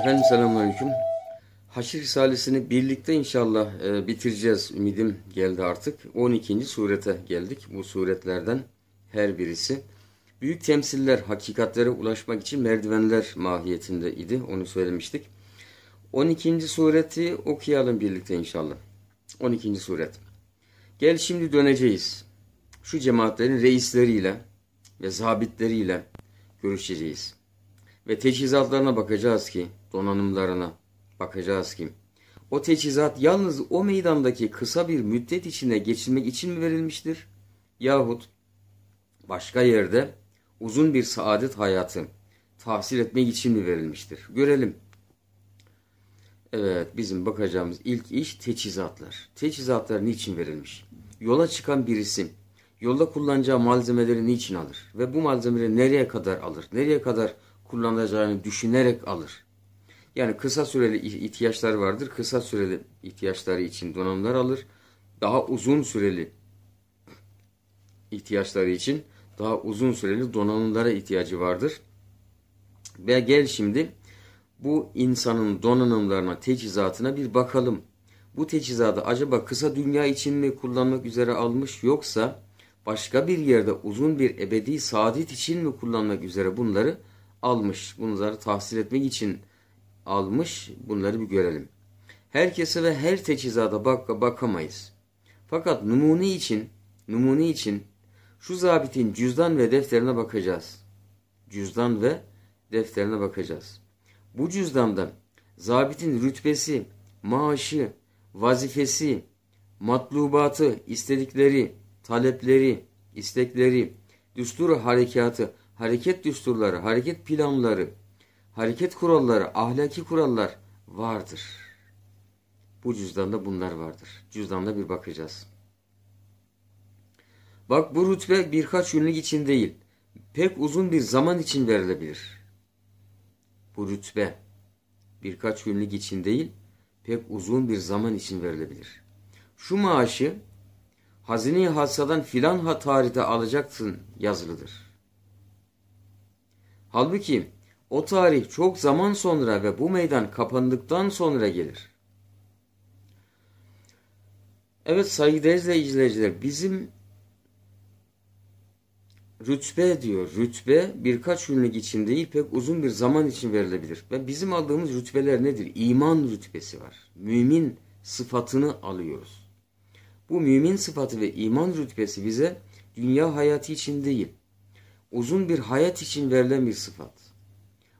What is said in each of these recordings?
Efendim selamünaleyküm. Haşir Risalesini birlikte inşallah e, bitireceğiz. Ümidim geldi artık. 12. surete geldik. Bu suretlerden her birisi. Büyük temsiller hakikatlere ulaşmak için merdivenler mahiyetinde idi. Onu söylemiştik. 12. sureti okuyalım birlikte inşallah. 12. suret. Gel şimdi döneceğiz. Şu cemaatlerin reisleriyle ve zabitleriyle görüşeceğiz ve teçhizatlarına bakacağız ki, donanımlarına bakacağız ki, o teçhizat yalnız o meydandaki kısa bir müddet içinde geçirmek için mi verilmiştir? Yahut başka yerde uzun bir saadet hayatı tahsil etmek için mi verilmiştir? Görelim. Evet, bizim bakacağımız ilk iş teçhizatlar. Teçhizatlar niçin verilmiş? Yola çıkan birisi yolda kullanacağı malzemeleri niçin alır? Ve bu malzemeleri nereye kadar alır? Nereye kadar alır? kullanacağını düşünerek alır. Yani kısa süreli ihtiyaçlar vardır. Kısa süreli ihtiyaçları için donanımlar alır. Daha uzun süreli ihtiyaçları için daha uzun süreli donanımlara ihtiyacı vardır. Ve gel şimdi bu insanın donanımlarına, teçhizatına bir bakalım. Bu teçhizatı acaba kısa dünya için mi kullanmak üzere almış yoksa başka bir yerde uzun bir ebedi saadet için mi kullanmak üzere bunları almış. Bunları tahsil etmek için almış. Bunları bir görelim. Herkese ve her teçhizata bak bakamayız. Fakat numune için, numune için şu zabitin cüzdan ve defterine bakacağız. Cüzdan ve defterine bakacağız. Bu cüzdanda zabitin rütbesi, maaşı, vazifesi, matlubatı, istedikleri, talepleri, istekleri, düsturu harekatı hareket düsturları, hareket planları, hareket kuralları, ahlaki kurallar vardır. Bu cüzdanda bunlar vardır. Cüzdanda bir bakacağız. Bak bu rütbe birkaç günlük için değil, pek uzun bir zaman için verilebilir. Bu rütbe birkaç günlük için değil, pek uzun bir zaman için verilebilir. Şu maaşı hazine-i hasadan filan tarihte alacaksın yazılıdır. Halbuki o tarih çok zaman sonra ve bu meydan kapandıktan sonra gelir. Evet saygıdeğer izleyiciler bizim rütbe diyor. Rütbe birkaç günlük için değil pek uzun bir zaman için verilebilir. Ve bizim aldığımız rütbeler nedir? İman rütbesi var. Mümin sıfatını alıyoruz. Bu mümin sıfatı ve iman rütbesi bize dünya hayatı için değil, uzun bir hayat için verilen bir sıfat.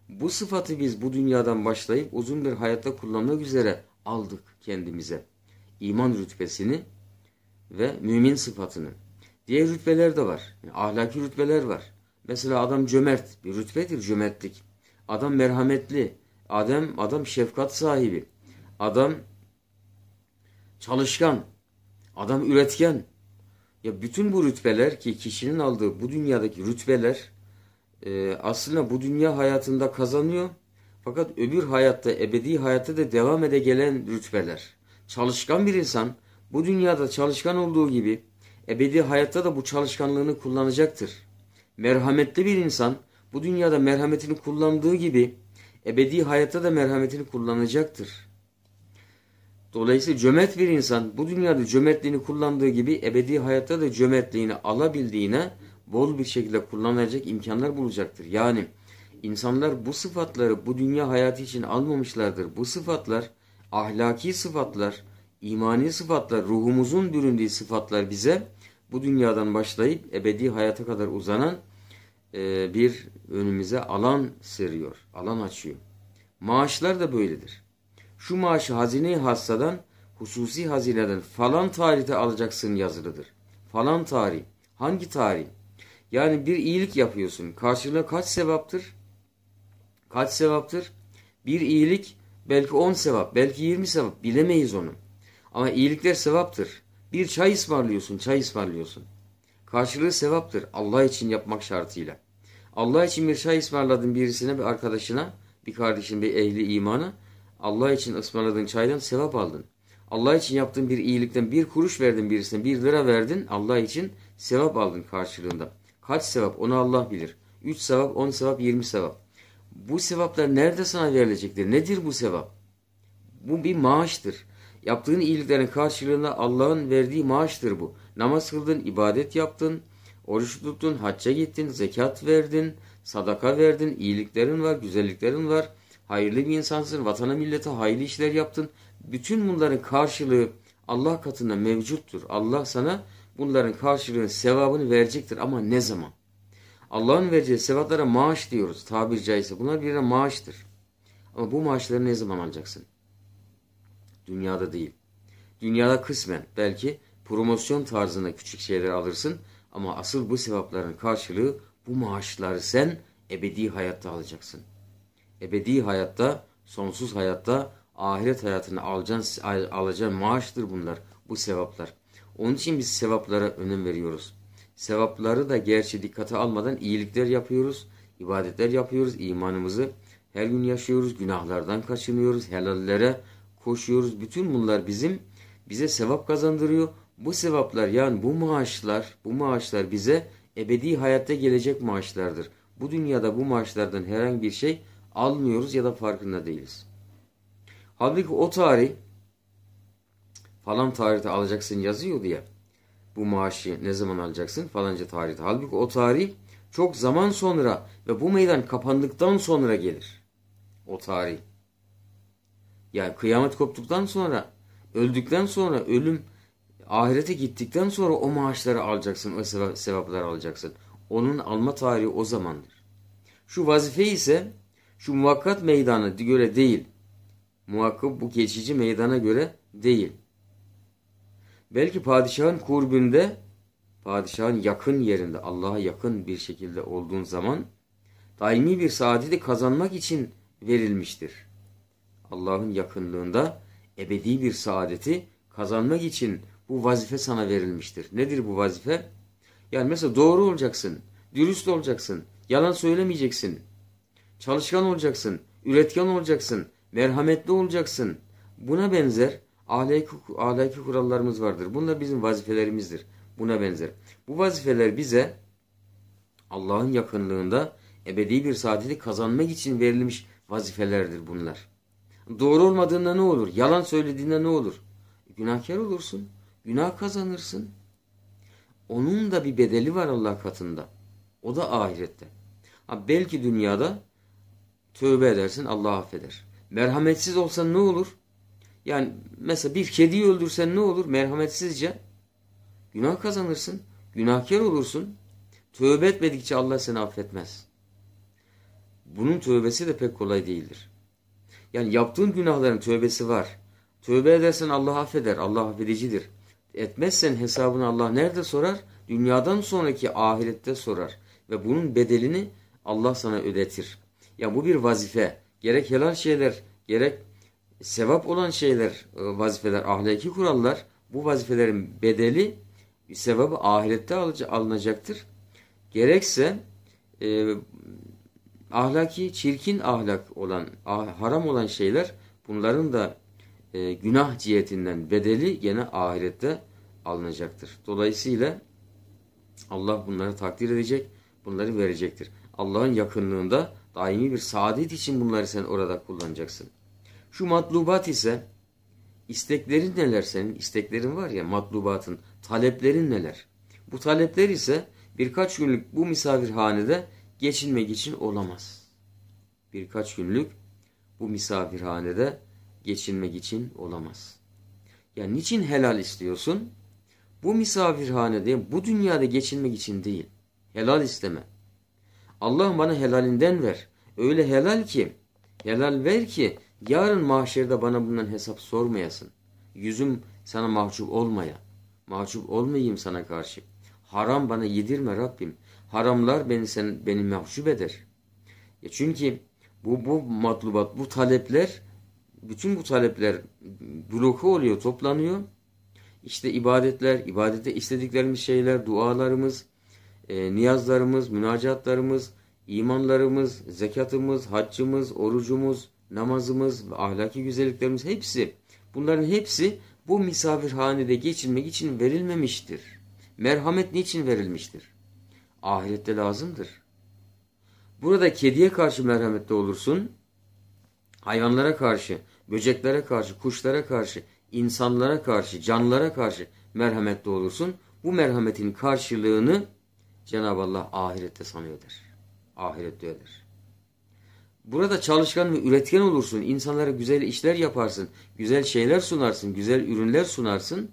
Bu sıfatı biz bu dünyadan başlayıp uzun bir hayatta kullanmak üzere aldık kendimize. İman rütbesini ve mümin sıfatını. Diğer rütbeler de var. Yani ahlaki rütbeler var. Mesela adam cömert. Bir rütbedir cömertlik. Adam merhametli. Adam, adam şefkat sahibi. Adam çalışkan. Adam üretken. Ya bütün bu rütbeler ki kişinin aldığı bu dünyadaki rütbeler e, aslında bu dünya hayatında kazanıyor. Fakat öbür hayatta, ebedi hayatta da devam ede gelen rütbeler. Çalışkan bir insan bu dünyada çalışkan olduğu gibi ebedi hayatta da bu çalışkanlığını kullanacaktır. Merhametli bir insan bu dünyada merhametini kullandığı gibi ebedi hayatta da merhametini kullanacaktır. Dolayısıyla cömert bir insan bu dünyada cömertliğini kullandığı gibi ebedi hayatta da cömertliğini alabildiğine bol bir şekilde kullanılacak imkanlar bulacaktır. Yani insanlar bu sıfatları bu dünya hayatı için almamışlardır. Bu sıfatlar ahlaki sıfatlar, imani sıfatlar, ruhumuzun büründüğü sıfatlar bize bu dünyadan başlayıp ebedi hayata kadar uzanan e, bir önümüze alan seriyor, alan açıyor. Maaşlar da böyledir şu maaşı hazine-i hassadan, hususi hazineden falan tarihte alacaksın yazılıdır. Falan tarih. Hangi tarih? Yani bir iyilik yapıyorsun. Karşılığı kaç sevaptır? Kaç sevaptır? Bir iyilik belki 10 sevap, belki 20 sevap bilemeyiz onu. Ama iyilikler sevaptır. Bir çay ısmarlıyorsun, çay ısmarlıyorsun. Karşılığı sevaptır Allah için yapmak şartıyla. Allah için bir çay ısmarladın birisine, bir arkadaşına, bir kardeşin, bir ehli imana Allah için ısmarladığın çaydan sevap aldın. Allah için yaptığın bir iyilikten bir kuruş verdin birisine, bir lira verdin. Allah için sevap aldın karşılığında. Kaç sevap onu Allah bilir. Üç sevap, on sevap, yirmi sevap. Bu sevaplar nerede sana verilecektir? Nedir bu sevap? Bu bir maaştır. Yaptığın iyiliklerin karşılığında Allah'ın verdiği maaştır bu. Namaz kıldın, ibadet yaptın, oruç tuttun, hacca gittin, zekat verdin, sadaka verdin, iyiliklerin var, güzelliklerin var hayırlı bir insansın, vatana millete hayırlı işler yaptın. Bütün bunların karşılığı Allah katında mevcuttur. Allah sana bunların karşılığını, sevabını verecektir ama ne zaman? Allah'ın vereceği sevaplara maaş diyoruz tabiri caizse. Bunlar birer maaştır. Ama bu maaşları ne zaman alacaksın? Dünyada değil. Dünyada kısmen belki promosyon tarzında küçük şeyler alırsın ama asıl bu sevapların karşılığı bu maaşları sen ebedi hayatta alacaksın ebedi hayatta, sonsuz hayatta, ahiret hayatını alacağın, alacağın maaştır bunlar, bu sevaplar. Onun için biz sevaplara önem veriyoruz. Sevapları da gerçi dikkate almadan iyilikler yapıyoruz, ibadetler yapıyoruz, imanımızı her gün yaşıyoruz, günahlardan kaçınıyoruz, helallere koşuyoruz. Bütün bunlar bizim bize sevap kazandırıyor. Bu sevaplar yani bu maaşlar, bu maaşlar bize ebedi hayatta gelecek maaşlardır. Bu dünyada bu maaşlardan herhangi bir şey Almıyoruz ya da farkında değiliz. Halbuki o tarih falan tarihte alacaksın yazıyordu ya. Bu maaşı ne zaman alacaksın falanca tarihte. Halbuki o tarih çok zaman sonra ve bu meydan kapandıktan sonra gelir. O tarih. Yani kıyamet koptuktan sonra, öldükten sonra, ölüm ahirete gittikten sonra o maaşları alacaksın, o sevapları alacaksın. Onun alma tarihi o zamandır. Şu vazife ise şu muvakkat meydana göre değil. Muhakkab bu geçici meydana göre değil. Belki padişahın kurbünde, padişahın yakın yerinde, Allah'a yakın bir şekilde olduğun zaman daimi bir saadeti kazanmak için verilmiştir. Allah'ın yakınlığında ebedi bir saadeti kazanmak için bu vazife sana verilmiştir. Nedir bu vazife? Yani mesela doğru olacaksın, dürüst olacaksın, yalan söylemeyeceksin, Çalışkan olacaksın, üretken olacaksın, merhametli olacaksın. Buna benzer ahlaki, ahlaki kurallarımız vardır. Bunlar bizim vazifelerimizdir. Buna benzer. Bu vazifeler bize Allah'ın yakınlığında ebedi bir saadeti kazanmak için verilmiş vazifelerdir bunlar. Doğru olmadığında ne olur? Yalan söylediğinde ne olur? Günahkar olursun. Günah kazanırsın. Onun da bir bedeli var Allah katında. O da ahirette. Ha, belki dünyada Tövbe edersin Allah affeder. Merhametsiz olsan ne olur? Yani mesela bir kediyi öldürsen ne olur? Merhametsizce günah kazanırsın. Günahkar olursun. Tövbe etmedikçe Allah seni affetmez. Bunun tövbesi de pek kolay değildir. Yani yaptığın günahların tövbesi var. Tövbe edersen Allah affeder. Allah affedicidir. Etmezsen hesabını Allah nerede sorar? Dünyadan sonraki ahirette sorar. Ve bunun bedelini Allah sana ödetir. Ya bu bir vazife. Gerek helal şeyler, gerek sevap olan şeyler, e, vazifeler, ahlaki kurallar bu vazifelerin bedeli sevabı ahirette alınacaktır. Gerekse e, ahlaki, çirkin ahlak olan, ah, haram olan şeyler bunların da e, günah cihetinden bedeli gene ahirette alınacaktır. Dolayısıyla Allah bunları takdir edecek, bunları verecektir. Allah'ın yakınlığında daimi bir saadet için bunları sen orada kullanacaksın. Şu matlubat ise isteklerin neler senin? İsteklerin var ya matlubatın, taleplerin neler? Bu talepler ise birkaç günlük bu misafirhanede geçinmek için olamaz. Birkaç günlük bu misafirhanede geçinmek için olamaz. Ya yani niçin helal istiyorsun? Bu misafirhanede, bu dünyada geçinmek için değil. Helal isteme. Allah bana helalinden ver. Öyle helal ki, helal ver ki yarın mahşerde bana bundan hesap sormayasın. Yüzüm sana mahcup olmaya. Mahcup olmayayım sana karşı. Haram bana yedirme Rabbim. Haramlar beni sen beni mahcup eder. Ya e çünkü bu bu matlubat, bu talepler bütün bu talepler bloku oluyor, toplanıyor. İşte ibadetler, ibadete istediklerimiz şeyler, dualarımız, e, niyazlarımız, münacatlarımız, imanlarımız, zekatımız, haccımız, orucumuz, namazımız, ahlaki güzelliklerimiz hepsi bunların hepsi bu misafirhanede geçirmek için verilmemiştir. Merhamet niçin verilmiştir? Ahirette lazımdır. Burada kediye karşı merhametli olursun, hayvanlara karşı, böceklere karşı, kuşlara karşı, insanlara karşı, canlılara karşı merhametli olursun. Bu merhametin karşılığını Cenab-ı Allah ahirette sana öder. Ahirette öder. Burada çalışkan ve üretken olursun. İnsanlara güzel işler yaparsın. Güzel şeyler sunarsın. Güzel ürünler sunarsın.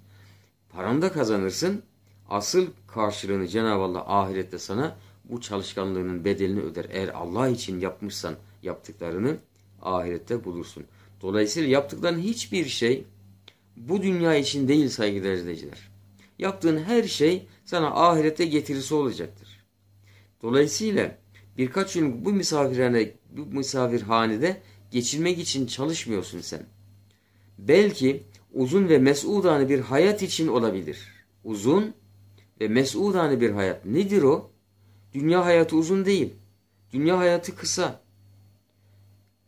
Paranı da kazanırsın. Asıl karşılığını Cenab-ı Allah ahirette sana bu çalışkanlığının bedelini öder. Eğer Allah için yapmışsan yaptıklarını ahirette bulursun. Dolayısıyla yaptıkların hiçbir şey bu dünya için değil saygıdeğer izleyiciler yaptığın her şey sana ahirete getirisi olacaktır. Dolayısıyla birkaç gün bu misafirhane, bu misafirhanede geçirmek için çalışmıyorsun sen. Belki uzun ve mesudane bir hayat için olabilir. Uzun ve mesudane bir hayat. Nedir o? Dünya hayatı uzun değil. Dünya hayatı kısa.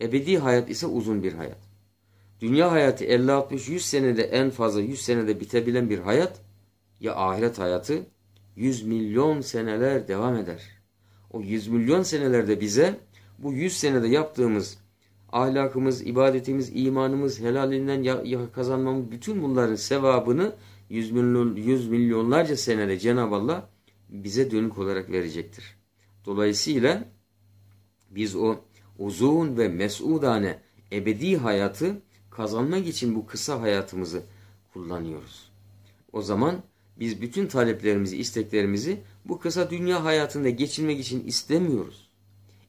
Ebedi hayat ise uzun bir hayat. Dünya hayatı 50-60-100 senede en fazla 100 senede bitebilen bir hayat ya ahiret hayatı yüz milyon seneler devam eder. O yüz milyon senelerde bize bu yüz senede yaptığımız ahlakımız, ibadetimiz, imanımız, helalinden kazanmamız bütün bunların sevabını yüz, milyon, yüz milyonlarca senede Cenab-ı Allah bize dönük olarak verecektir. Dolayısıyla biz o uzun ve mesudane ebedi hayatı kazanmak için bu kısa hayatımızı kullanıyoruz. O zaman biz bütün taleplerimizi, isteklerimizi bu kısa dünya hayatında geçinmek için istemiyoruz.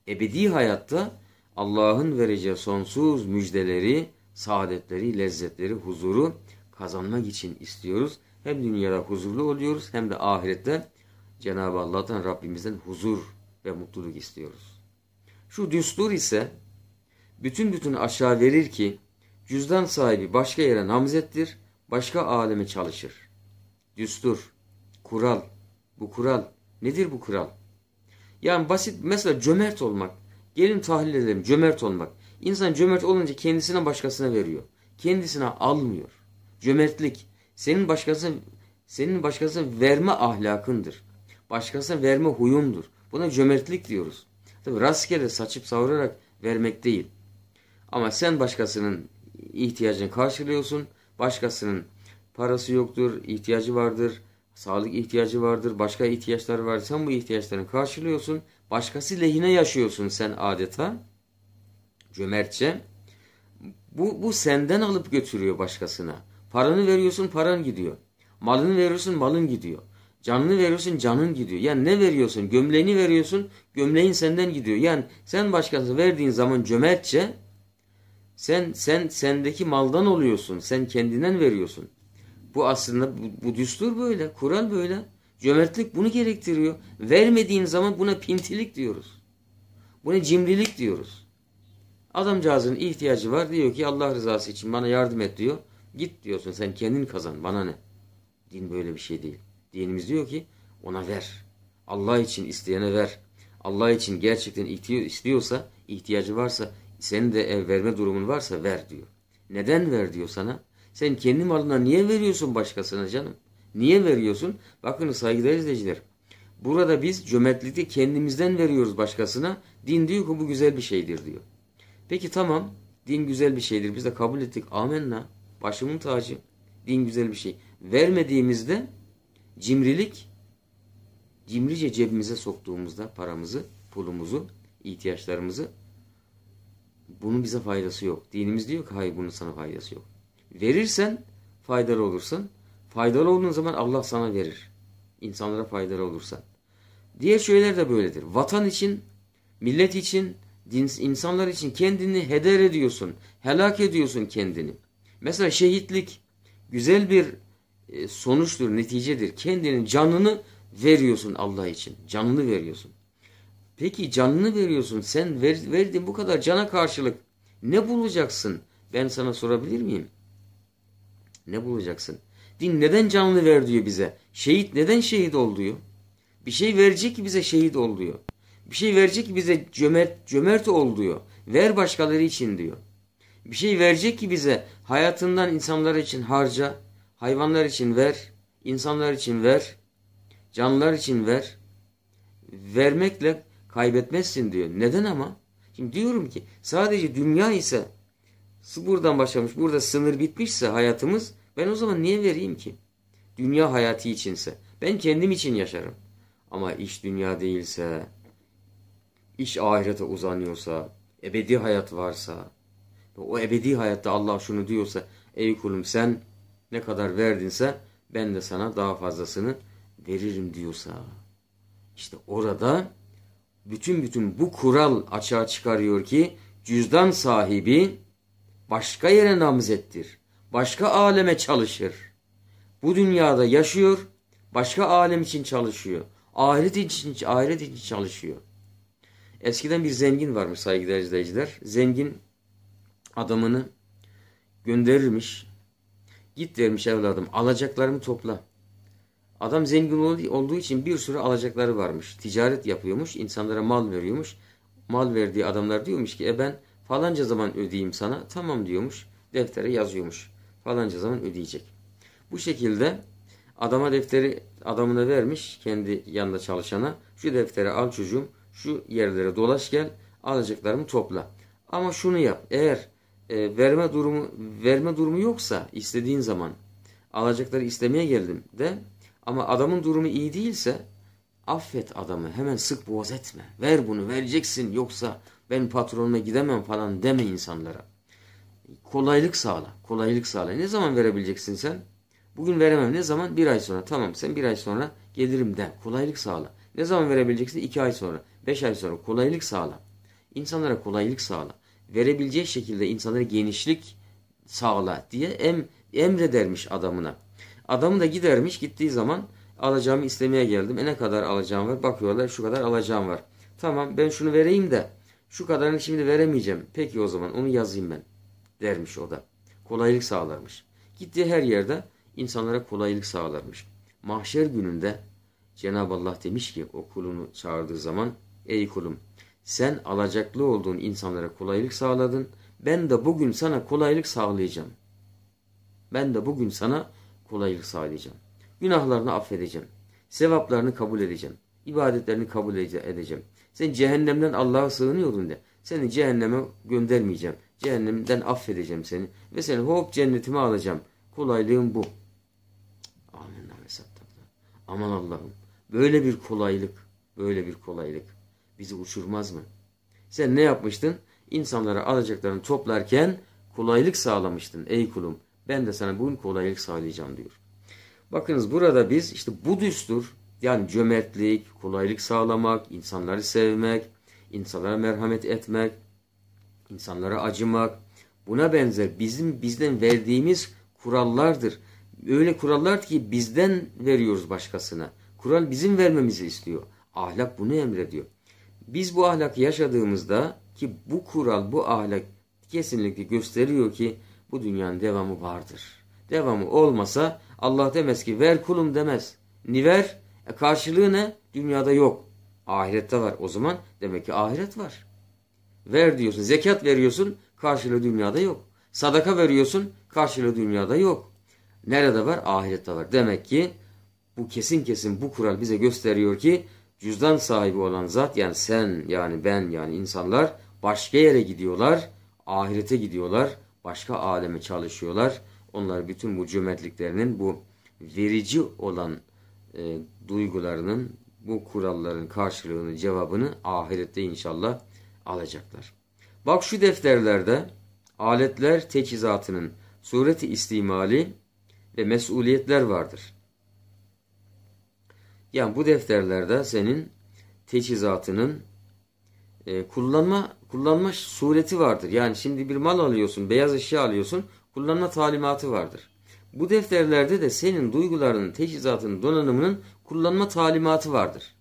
Ebedi hayatta Allah'ın vereceği sonsuz müjdeleri, saadetleri, lezzetleri, huzuru kazanmak için istiyoruz. Hem dünyada huzurlu oluyoruz hem de ahirette Cenab-ı Allah'tan Rabbimizden huzur ve mutluluk istiyoruz. Şu düstur ise bütün bütün aşağı verir ki cüzdan sahibi başka yere namzettir, başka aleme çalışır.'' düstur, kural. Bu kural. Nedir bu kural? Yani basit mesela cömert olmak. Gelin tahlil edelim cömert olmak. İnsan cömert olunca kendisine başkasına veriyor. Kendisine almıyor. Cömertlik senin başkasına senin başkasına verme ahlakındır. Başkasına verme huyundur. Buna cömertlik diyoruz. Tabi rastgele saçıp savurarak vermek değil. Ama sen başkasının ihtiyacını karşılıyorsun. Başkasının parası yoktur, ihtiyacı vardır, sağlık ihtiyacı vardır, başka ihtiyaçlar var. Sen bu ihtiyaçlarını karşılıyorsun. Başkası lehine yaşıyorsun sen adeta. Cömertçe. Bu, bu senden alıp götürüyor başkasına. Paranı veriyorsun paran gidiyor. Malını veriyorsun malın gidiyor. Canını veriyorsun canın gidiyor. Yani ne veriyorsun? Gömleğini veriyorsun gömleğin senden gidiyor. Yani sen başkası verdiğin zaman cömertçe sen sen sendeki maldan oluyorsun. Sen kendinden veriyorsun. Bu aslında bu, düstur böyle, kural böyle. Cömertlik bunu gerektiriyor. Vermediğin zaman buna pintilik diyoruz. Buna cimrilik diyoruz. Adamcağızın ihtiyacı var diyor ki Allah rızası için bana yardım et diyor. Git diyorsun sen kendin kazan bana ne? Din böyle bir şey değil. Dinimiz diyor ki ona ver. Allah için isteyene ver. Allah için gerçekten istiyorsa, ihtiyacı varsa, senin de verme durumun varsa ver diyor. Neden ver diyor sana? Sen kendi malına niye veriyorsun başkasına canım? Niye veriyorsun? Bakın saygıdeğer izleyiciler. Burada biz cömertlikte kendimizden veriyoruz başkasına. Din diyor ki bu güzel bir şeydir diyor. Peki tamam din güzel bir şeydir. Biz de kabul ettik. Amenna. Başımın tacı. Din güzel bir şey. Vermediğimizde cimrilik cimrice cebimize soktuğumuzda paramızı, pulumuzu, ihtiyaçlarımızı bunun bize faydası yok. Dinimiz diyor ki hayır bunun sana faydası yok. Verirsen faydalı olursun. Faydalı olduğun zaman Allah sana verir. İnsanlara faydalı olursan. Diğer şeyler de böyledir. Vatan için, millet için, din, insanlar için kendini heder ediyorsun. Helak ediyorsun kendini. Mesela şehitlik güzel bir e, sonuçtur, neticedir. Kendinin canını veriyorsun Allah için. Canını veriyorsun. Peki canını veriyorsun. Sen ver, verdin bu kadar cana karşılık ne bulacaksın? Ben sana sorabilir miyim? Ne bulacaksın? Din neden canlı ver diyor bize. Şehit neden şehit ol diyor. Bir şey verecek ki bize şehit ol diyor. Bir şey verecek ki bize cömert, cömert ol diyor. Ver başkaları için diyor. Bir şey verecek ki bize hayatından insanlar için harca, hayvanlar için ver, insanlar için ver, canlılar için ver. Vermekle kaybetmezsin diyor. Neden ama? Şimdi diyorum ki sadece dünya ise buradan başlamış, burada sınır bitmişse hayatımız ben o zaman niye vereyim ki? Dünya hayatı içinse. Ben kendim için yaşarım. Ama iş dünya değilse, iş ahirete uzanıyorsa, ebedi hayat varsa, o ebedi hayatta Allah şunu diyorsa, ey kulum sen ne kadar verdinse ben de sana daha fazlasını veririm diyorsa. İşte orada bütün bütün bu kural açığa çıkarıyor ki cüzdan sahibi başka yere namzettir başka aleme çalışır. Bu dünyada yaşıyor, başka alem için çalışıyor. Ahiret için, ahiret için çalışıyor. Eskiden bir zengin varmış saygıdeğer izleyiciler. Zengin adamını gönderirmiş. Git dermiş evladım alacaklarımı topla. Adam zengin olduğu için bir sürü alacakları varmış. Ticaret yapıyormuş, insanlara mal veriyormuş. Mal verdiği adamlar diyormuş ki e ben falanca zaman ödeyeyim sana. Tamam diyormuş, deftere yazıyormuş falanca zaman ödeyecek. Bu şekilde adama defteri adamına vermiş kendi yanında çalışana. Şu defteri al çocuğum şu yerlere dolaş gel alacaklarımı topla. Ama şunu yap eğer e, verme durumu verme durumu yoksa istediğin zaman alacakları istemeye geldim de ama adamın durumu iyi değilse affet adamı hemen sık boğaz etme. Ver bunu vereceksin yoksa ben patronuma gidemem falan deme insanlara kolaylık sağla. Kolaylık sağla. Ne zaman verebileceksin sen? Bugün veremem. Ne zaman? Bir ay sonra. Tamam sen bir ay sonra gelirim de. Kolaylık sağla. Ne zaman verebileceksin? İki ay sonra. Beş ay sonra. Kolaylık sağla. İnsanlara kolaylık sağla. Verebileceği şekilde insanlara genişlik sağla diye em, emredermiş adamına. Adamı da gidermiş gittiği zaman alacağımı istemeye geldim. E ne kadar alacağım var? Bakıyorlar şu kadar alacağım var. Tamam ben şunu vereyim de şu kadarını şimdi veremeyeceğim. Peki o zaman onu yazayım ben dermiş o da. Kolaylık sağlarmış. Gittiği her yerde insanlara kolaylık sağlarmış. Mahşer gününde Cenab-ı Allah demiş ki o kulunu çağırdığı zaman Ey kulum sen alacaklı olduğun insanlara kolaylık sağladın. Ben de bugün sana kolaylık sağlayacağım. Ben de bugün sana kolaylık sağlayacağım. Günahlarını affedeceğim. Sevaplarını kabul edeceğim. İbadetlerini kabul edeceğim. Sen cehennemden Allah'a sığınıyordun de. Seni cehenneme göndermeyeceğim. Cehennemden affedeceğim seni ve seni hop cennetime alacağım. Kolaylığım bu. Amin. Aman Allah'ım böyle bir kolaylık, böyle bir kolaylık bizi uçurmaz mı? Sen ne yapmıştın? İnsanlara alacaklarını toplarken kolaylık sağlamıştın ey kulum. Ben de sana bugün kolaylık sağlayacağım diyor. Bakınız burada biz işte bu düstur yani cömertlik, kolaylık sağlamak, insanları sevmek, insanlara merhamet etmek, insanlara acımak, buna benzer bizim bizden verdiğimiz kurallardır. Öyle kurallar ki bizden veriyoruz başkasına. Kural bizim vermemizi istiyor. Ahlak bunu emrediyor. Biz bu ahlakı yaşadığımızda ki bu kural, bu ahlak kesinlikle gösteriyor ki bu dünyanın devamı vardır. Devamı olmasa Allah demez ki ver kulum demez. Niver e karşılığı ne? Dünyada yok. Ahirette var. O zaman demek ki ahiret var. Ver diyorsun. Zekat veriyorsun. Karşılığı dünyada yok. Sadaka veriyorsun. Karşılığı dünyada yok. Nerede var? Ahirette var. Demek ki bu kesin kesin bu kural bize gösteriyor ki cüzdan sahibi olan zat yani sen yani ben yani insanlar başka yere gidiyorlar. Ahirete gidiyorlar. Başka aleme çalışıyorlar. Onlar bütün bu cömertliklerinin bu verici olan e, duygularının bu kuralların karşılığını cevabını ahirette inşallah alacaklar. Bak şu defterlerde aletler teçhizatının sureti istimali ve mesuliyetler vardır. Yani bu defterlerde senin teçhizatının e, kullanma kullanma sureti vardır. Yani şimdi bir mal alıyorsun, beyaz eşya alıyorsun, kullanma talimatı vardır. Bu defterlerde de senin duygularının, teçhizatının, donanımının kullanma talimatı vardır.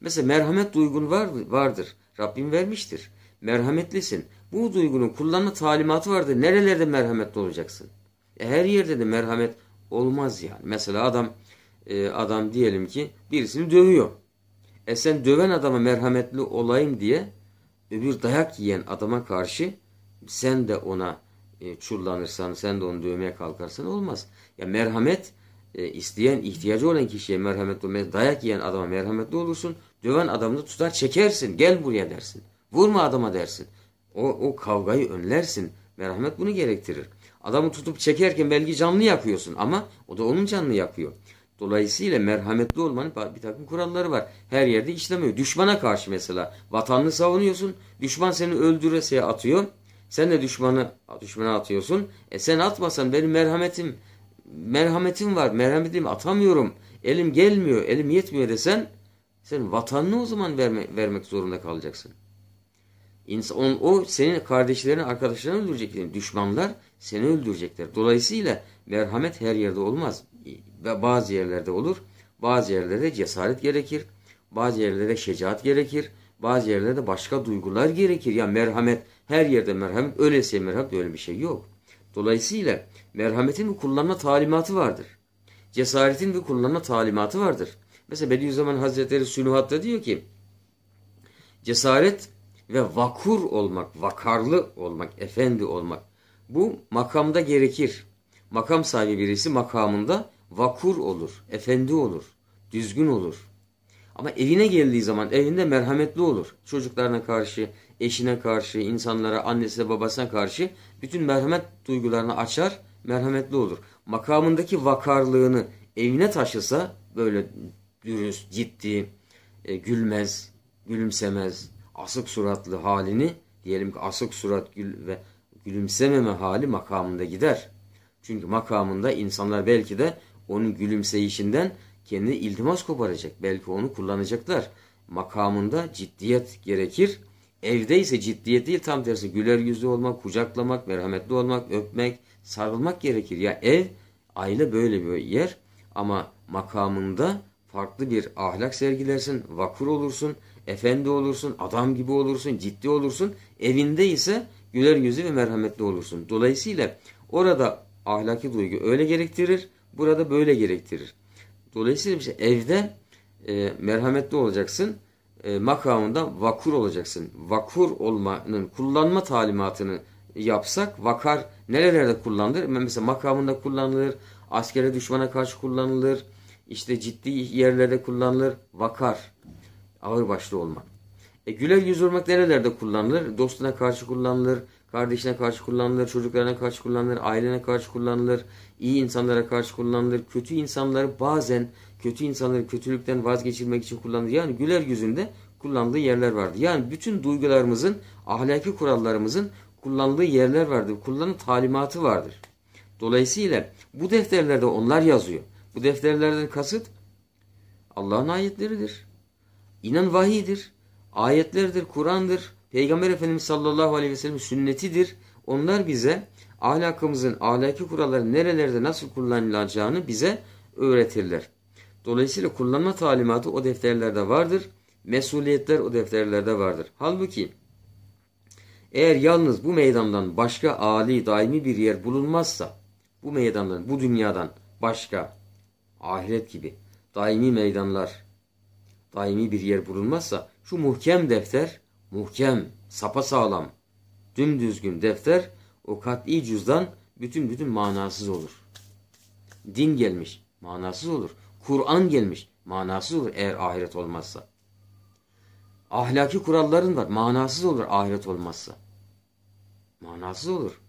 Mesela merhamet duygun var vardır. Rabbim vermiştir. Merhametlisin. Bu duygunun kullanma talimatı vardır. Nerelerde merhametli olacaksın? E her yerde de merhamet olmaz yani. Mesela adam e, adam diyelim ki birisini dövüyor. E sen döven adama merhametli olayım diye öbür dayak yiyen adama karşı sen de ona e, çullanırsan, sen de onu dövmeye kalkarsan olmaz. Ya merhamet e, isteyen, ihtiyacı olan kişiye merhametli olmaya, dayak yiyen adama merhametli olursun. Döven adamını tutar çekersin. Gel buraya dersin. Vurma adama dersin. O, o kavgayı önlersin. Merhamet bunu gerektirir. Adamı tutup çekerken belki canlı yakıyorsun ama o da onun canlı yakıyor. Dolayısıyla merhametli olmanın bir takım kuralları var. Her yerde işlemiyor. Düşmana karşı mesela vatanını savunuyorsun. Düşman seni öldüresiye atıyor. Sen de düşmanı düşmana atıyorsun. E sen atmasan benim merhametim merhametim var. Merhametim atamıyorum. Elim gelmiyor. Elim yetmiyor desen sen vatanını o zaman verme, vermek zorunda kalacaksın. İnsan, on, o senin kardeşlerini, arkadaşlarını öldürecekler. Düşmanlar seni öldürecekler. Dolayısıyla merhamet her yerde olmaz. Ve bazı yerlerde olur. Bazı yerlerde cesaret gerekir. Bazı yerlerde şecaat gerekir. Bazı yerlerde başka duygular gerekir. Ya yani merhamet, her yerde merhamet, öyleyse merhamet öyle bir şey yok. Dolayısıyla merhametin bir kullanma talimatı vardır. Cesaretin bir kullanma talimatı vardır. Mesela Bediüzzaman Hazretleri Sünuhat'ta diyor ki cesaret ve vakur olmak, vakarlı olmak, efendi olmak bu makamda gerekir. Makam sahibi birisi makamında vakur olur, efendi olur, düzgün olur. Ama evine geldiği zaman evinde merhametli olur. Çocuklarına karşı, eşine karşı, insanlara, annesine, babasına karşı bütün merhamet duygularını açar, merhametli olur. Makamındaki vakarlığını evine taşısa böyle dürüst, ciddi, e, gülmez, gülümsemez, asık suratlı halini diyelim ki asık surat gül ve gülümsememe hali makamında gider. Çünkü makamında insanlar belki de onun gülümseyişinden kendi iltimas koparacak. Belki onu kullanacaklar. Makamında ciddiyet gerekir. Evde ise ciddiyet değil tam tersi güler yüzlü olmak, kucaklamak, merhametli olmak, öpmek, sarılmak gerekir. Ya ev, aile böyle bir yer ama makamında farklı bir ahlak sergilersin, vakur olursun, efendi olursun, adam gibi olursun, ciddi olursun. Evinde ise güler yüzü ve merhametli olursun. Dolayısıyla orada ahlaki duygu öyle gerektirir, burada böyle gerektirir. Dolayısıyla işte evde e, merhametli olacaksın, e, makamında vakur olacaksın. Vakur olmanın kullanma talimatını yapsak vakar nerelerde kullanılır? Mesela makamında kullanılır, askere düşmana karşı kullanılır, işte ciddi yerlerde kullanılır. Vakar, ağır başlı olmak. E, güler yüz vurmak nerelerde kullanılır? Dostuna karşı kullanılır, kardeşine karşı kullanılır, çocuklarına karşı kullanılır, ailene karşı kullanılır, iyi insanlara karşı kullanılır, kötü insanları bazen kötü insanları kötülükten vazgeçirmek için kullanılır. Yani güler yüzünde kullandığı yerler vardı. Yani bütün duygularımızın, ahlaki kurallarımızın kullandığı yerler vardır. Kullanım talimatı vardır. Dolayısıyla bu defterlerde onlar yazıyor. Bu defterlerden kasıt Allah'ın ayetleridir. İnan vahidir, ayetlerdir, Kur'an'dır, Peygamber Efendimiz sallallahu aleyhi ve sellem sünnetidir. Onlar bize ahlakımızın ahlaki kuralların nerelerde nasıl kullanılacağını bize öğretirler. Dolayısıyla kullanma talimatı o defterlerde vardır. Mesuliyetler o defterlerde vardır. Halbuki eğer yalnız bu meydandan başka âli daimi bir yer bulunmazsa bu meydandan bu dünyadan başka ahiret gibi daimi meydanlar, daimi bir yer bulunmazsa şu muhkem defter, muhkem, sapasağlam, dümdüzgün defter o kat'i cüzdan bütün bütün manasız olur. Din gelmiş, manasız olur. Kur'an gelmiş, manasız olur eğer ahiret olmazsa. Ahlaki kuralların var, manasız olur ahiret olmazsa. Manasız olur.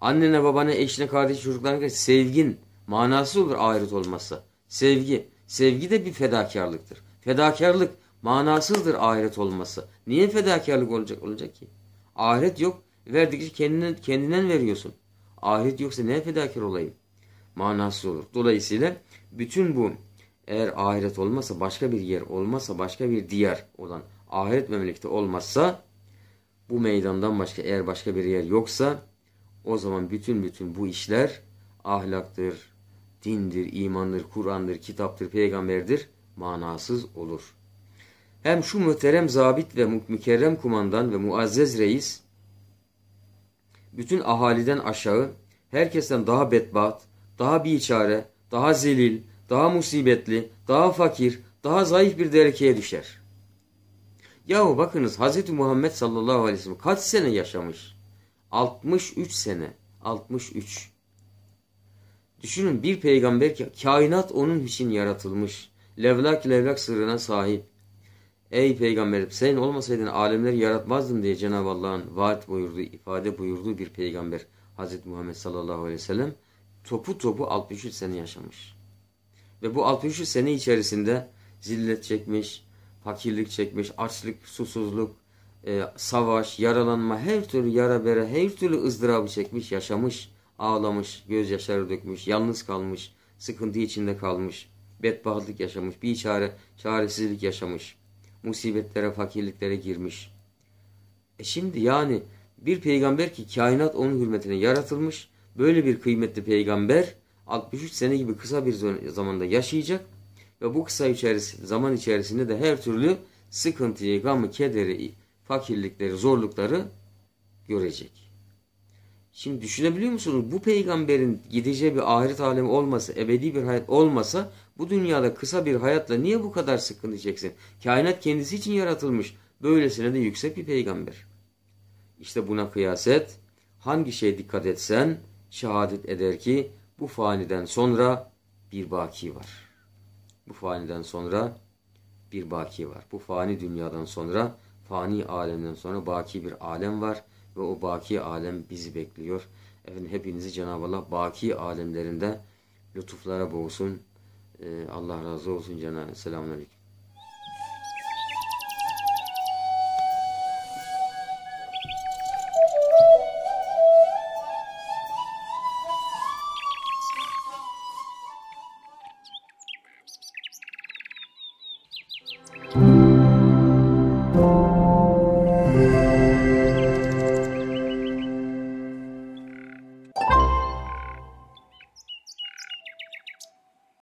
Annene, babana, eşine, kardeş, çocuklarına sevgin, Manasız olur ahiret olması Sevgi. Sevgi de bir fedakarlıktır. Fedakarlık manasızdır ahiret olması Niye fedakarlık olacak olacak ki? Ahiret yok. Verdikçe kendinden, kendinden veriyorsun. Ahiret yoksa neye fedakar olayım? Manasız olur. Dolayısıyla bütün bu eğer ahiret olmasa başka bir yer olmasa başka bir diğer olan ahiret memlekte olmazsa bu meydandan başka eğer başka bir yer yoksa o zaman bütün bütün bu işler ahlaktır, dindir, imandır, Kur'an'dır, kitaptır, peygamberdir manasız olur. Hem şu müterem zabit ve mükerrem kumandan ve muazzez reis bütün ahaliden aşağı herkesten daha bedbaht, daha biçare, daha zelil, daha musibetli, daha fakir, daha zayıf bir derekeye düşer. Yahu bakınız Hz. Muhammed sallallahu aleyhi ve sellem kaç sene yaşamış? 63 sene. 63. Düşünün bir peygamber ki kainat onun için yaratılmış. Levlak levlak sırrına sahip. Ey peygamber, sen olmasaydın alemleri yaratmazdın diye Cenab-ı Allah'ın vaat buyurduğu, ifade buyurduğu bir peygamber Hazreti Muhammed sallallahu aleyhi ve sellem topu topu 63 sene yaşamış. Ve bu 63 sene içerisinde zillet çekmiş, fakirlik çekmiş, açlık, susuzluk, e, savaş, yaralanma, her türlü yara bere, her türlü ızdırabı çekmiş, yaşamış. Ağlamış, gözyaşları dökmüş, yalnız kalmış, sıkıntı içinde kalmış, bedbahtlık yaşamış, bir çare, çaresizlik yaşamış, musibetlere, fakirliklere girmiş. E şimdi yani bir peygamber ki kainat onun hürmetine yaratılmış, böyle bir kıymetli peygamber 63 sene gibi kısa bir zamanda yaşayacak ve bu kısa içerisinde, zaman içerisinde de her türlü sıkıntıyı, gamı, kederi, fakirlikleri, zorlukları görecek. Şimdi düşünebiliyor musunuz? Bu peygamberin gideceği bir ahiret alemi olmasa, ebedi bir hayat olmasa bu dünyada kısa bir hayatla niye bu kadar sıkıntı Kainat kendisi için yaratılmış. Böylesine de yüksek bir peygamber. İşte buna kıyaset hangi şeye dikkat etsen şehadet eder ki bu faniden sonra bir baki var. Bu faniden sonra bir baki var. Bu fani dünyadan sonra, fani alemden sonra baki bir alem var ve o baki alem bizi bekliyor. Efendim hepinizi Cenab-ı Allah baki alemlerinde lütuflara boğsun. Ee, Allah razı olsun cenab Selamun Aleyküm.